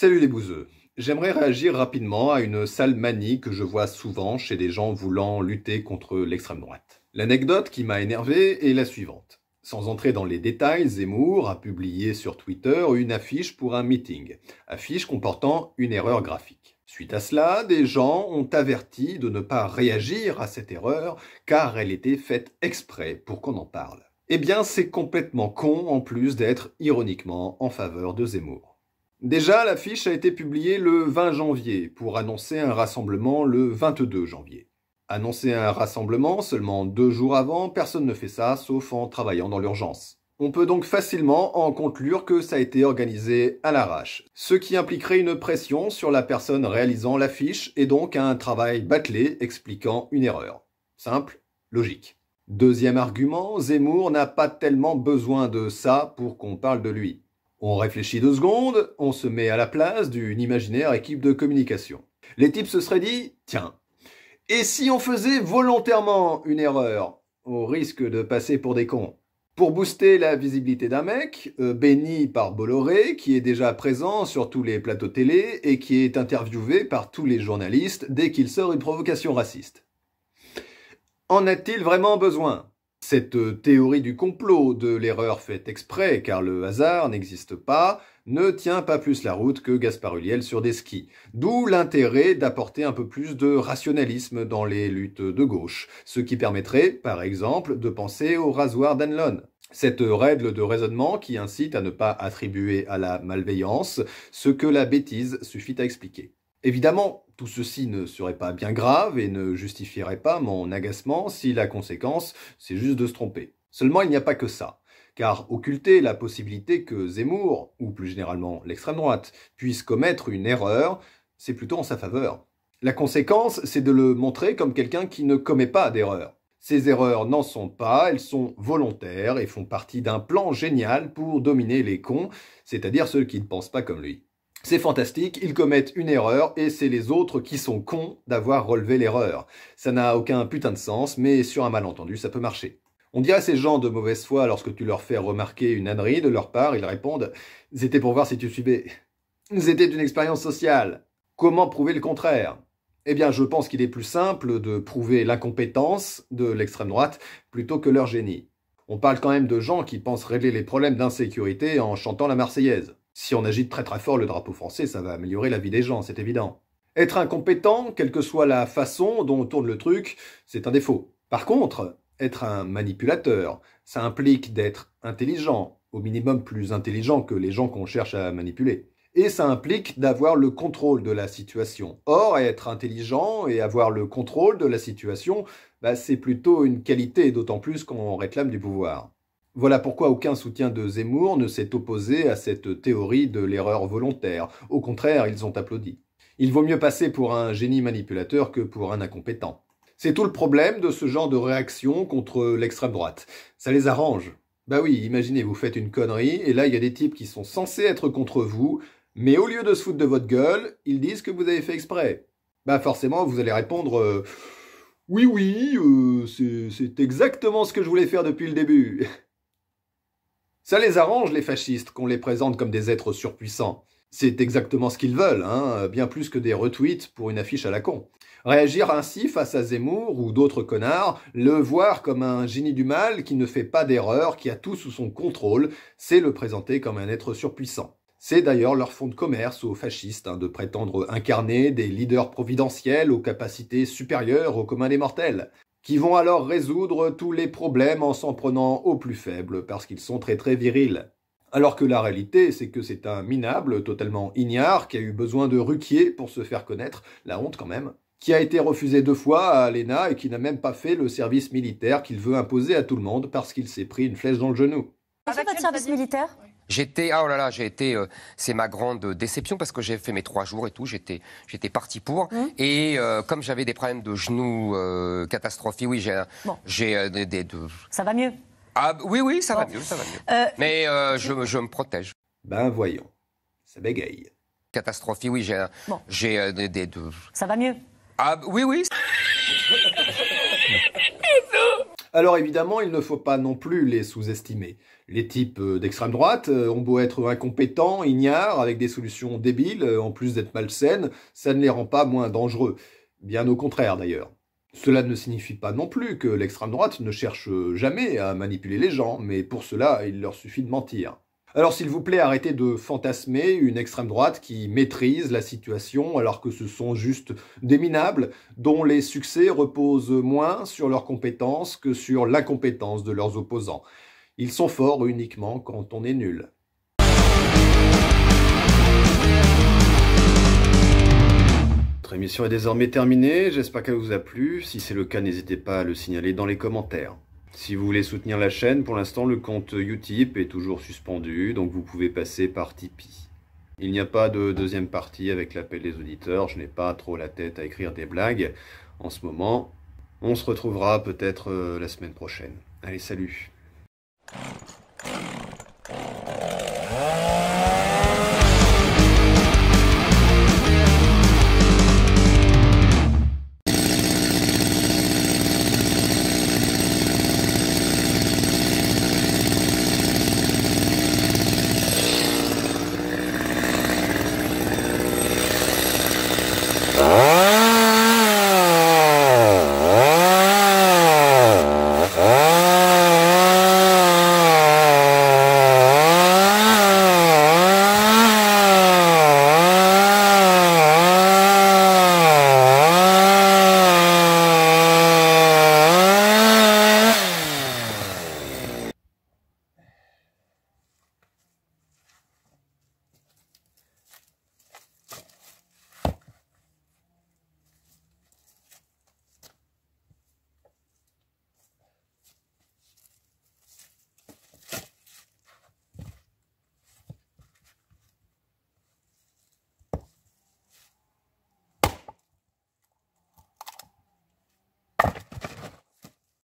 Salut les bouseux. J'aimerais réagir rapidement à une sale manie que je vois souvent chez des gens voulant lutter contre l'extrême droite. L'anecdote qui m'a énervé est la suivante. Sans entrer dans les détails, Zemmour a publié sur Twitter une affiche pour un meeting, affiche comportant une erreur graphique. Suite à cela, des gens ont averti de ne pas réagir à cette erreur car elle était faite exprès pour qu'on en parle. Eh bien, c'est complètement con en plus d'être ironiquement en faveur de Zemmour. Déjà, l'affiche a été publiée le 20 janvier pour annoncer un rassemblement le 22 janvier. Annoncer un rassemblement seulement deux jours avant, personne ne fait ça sauf en travaillant dans l'urgence. On peut donc facilement en conclure que ça a été organisé à l'arrache, ce qui impliquerait une pression sur la personne réalisant l'affiche et donc un travail bâclé expliquant une erreur. Simple, logique. Deuxième argument, Zemmour n'a pas tellement besoin de ça pour qu'on parle de lui. On réfléchit deux secondes, on se met à la place d'une imaginaire équipe de communication. Les types se seraient dit, tiens, et si on faisait volontairement une erreur, au risque de passer pour des cons Pour booster la visibilité d'un mec, euh, béni par Bolloré, qui est déjà présent sur tous les plateaux télé et qui est interviewé par tous les journalistes dès qu'il sort une provocation raciste. En a-t-il vraiment besoin cette euh, théorie du complot, de l'erreur faite exprès, car le hasard n'existe pas, ne tient pas plus la route que Gaspard sur des skis. D'où l'intérêt d'apporter un peu plus de rationalisme dans les luttes de gauche, ce qui permettrait, par exemple, de penser au rasoir d'Anlon. Cette règle de raisonnement qui incite à ne pas attribuer à la malveillance ce que la bêtise suffit à expliquer. Évidemment, tout ceci ne serait pas bien grave et ne justifierait pas mon agacement si la conséquence, c'est juste de se tromper. Seulement, il n'y a pas que ça car occulter la possibilité que Zemmour, ou plus généralement l'extrême droite, puisse commettre une erreur, c'est plutôt en sa faveur. La conséquence, c'est de le montrer comme quelqu'un qui ne commet pas d'erreur. Ces erreurs n'en sont pas, elles sont volontaires et font partie d'un plan génial pour dominer les cons, c'est-à-dire ceux qui ne pensent pas comme lui. C'est fantastique, ils commettent une erreur et c'est les autres qui sont cons d'avoir relevé l'erreur. Ça n'a aucun putain de sens, mais sur un malentendu, ça peut marcher. On dirait à ces gens de mauvaise foi, lorsque tu leur fais remarquer une ânerie de leur part, ils répondent « C'était pour voir si tu suivais. C'était une expérience sociale. Comment prouver le contraire ?» Eh bien, je pense qu'il est plus simple de prouver l'incompétence de l'extrême droite plutôt que leur génie. On parle quand même de gens qui pensent régler les problèmes d'insécurité en chantant la Marseillaise. Si on agite très très fort le drapeau français, ça va améliorer la vie des gens, c'est évident. Être incompétent, quelle que soit la façon dont on tourne le truc, c'est un défaut. Par contre, être un manipulateur, ça implique d'être intelligent, au minimum plus intelligent que les gens qu'on cherche à manipuler. Et ça implique d'avoir le contrôle de la situation. Or, être intelligent et avoir le contrôle de la situation, bah, c'est plutôt une qualité, d'autant plus qu'on réclame du pouvoir. Voilà pourquoi aucun soutien de Zemmour ne s'est opposé à cette théorie de l'erreur volontaire. Au contraire, ils ont applaudi. Il vaut mieux passer pour un génie manipulateur que pour un incompétent. C'est tout le problème de ce genre de réaction contre l'extrême droite. Ça les arrange. Bah oui, imaginez, vous faites une connerie, et là il y a des types qui sont censés être contre vous, mais au lieu de se foutre de votre gueule, ils disent que vous avez fait exprès. Bah forcément, vous allez répondre euh, Oui, oui, euh, c'est exactement ce que je voulais faire depuis le début. Ça les arrange, les fascistes, qu'on les présente comme des êtres surpuissants. C'est exactement ce qu'ils veulent, hein, bien plus que des retweets pour une affiche à la con. Réagir ainsi face à Zemmour ou d'autres connards, le voir comme un génie du mal qui ne fait pas d'erreur, qui a tout sous son contrôle, c'est le présenter comme un être surpuissant. C'est d'ailleurs leur fond de commerce aux fascistes hein, de prétendre incarner des leaders providentiels aux capacités supérieures aux communs des mortels qui vont alors résoudre tous les problèmes en s'en prenant aux plus faibles, parce qu'ils sont très très virils. Alors que la réalité, c'est que c'est un minable totalement ignare qui a eu besoin de Ruquier pour se faire connaître, la honte quand même, qui a été refusé deux fois à l'ENA, et qui n'a même pas fait le service militaire qu'il veut imposer à tout le monde parce qu'il s'est pris une flèche dans le genou. service militaire J'étais, ah oh là là, j'ai été, euh, c'est ma grande déception parce que j'ai fait mes trois jours et tout, j'étais, j'étais parti pour. Mmh. Et euh, comme j'avais des problèmes de genoux euh, catastrophe oui, j'ai, j'ai des, des, Ça va mieux. Ah oui, oui, ça va mieux, ça va mieux. Mais je, je me protège. Ben voyons, ça bégaye. catastrophe oui, j'ai, bon. j'ai des, des Ça va mieux. Ah oui, oui. Alors évidemment, il ne faut pas non plus les sous-estimer. Les types euh, d'extrême droite euh, ont beau être incompétents, ignares, avec des solutions débiles, euh, en plus d'être malsaines, ça ne les rend pas moins dangereux. Bien au contraire d'ailleurs. Cela ne signifie pas non plus que l'extrême droite ne cherche jamais à manipuler les gens, mais pour cela, il leur suffit de mentir. Alors s'il vous plaît, arrêtez de fantasmer une extrême droite qui maîtrise la situation alors que ce sont juste des minables dont les succès reposent moins sur leurs compétences que sur l'incompétence de leurs opposants. Ils sont forts uniquement quand on est nul. Notre émission est désormais terminée, j'espère qu'elle vous a plu. Si c'est le cas, n'hésitez pas à le signaler dans les commentaires. Si vous voulez soutenir la chaîne, pour l'instant le compte Utip est toujours suspendu, donc vous pouvez passer par Tipeee. Il n'y a pas de deuxième partie avec l'appel des auditeurs, je n'ai pas trop la tête à écrire des blagues en ce moment. On se retrouvera peut-être euh, la semaine prochaine. Allez, salut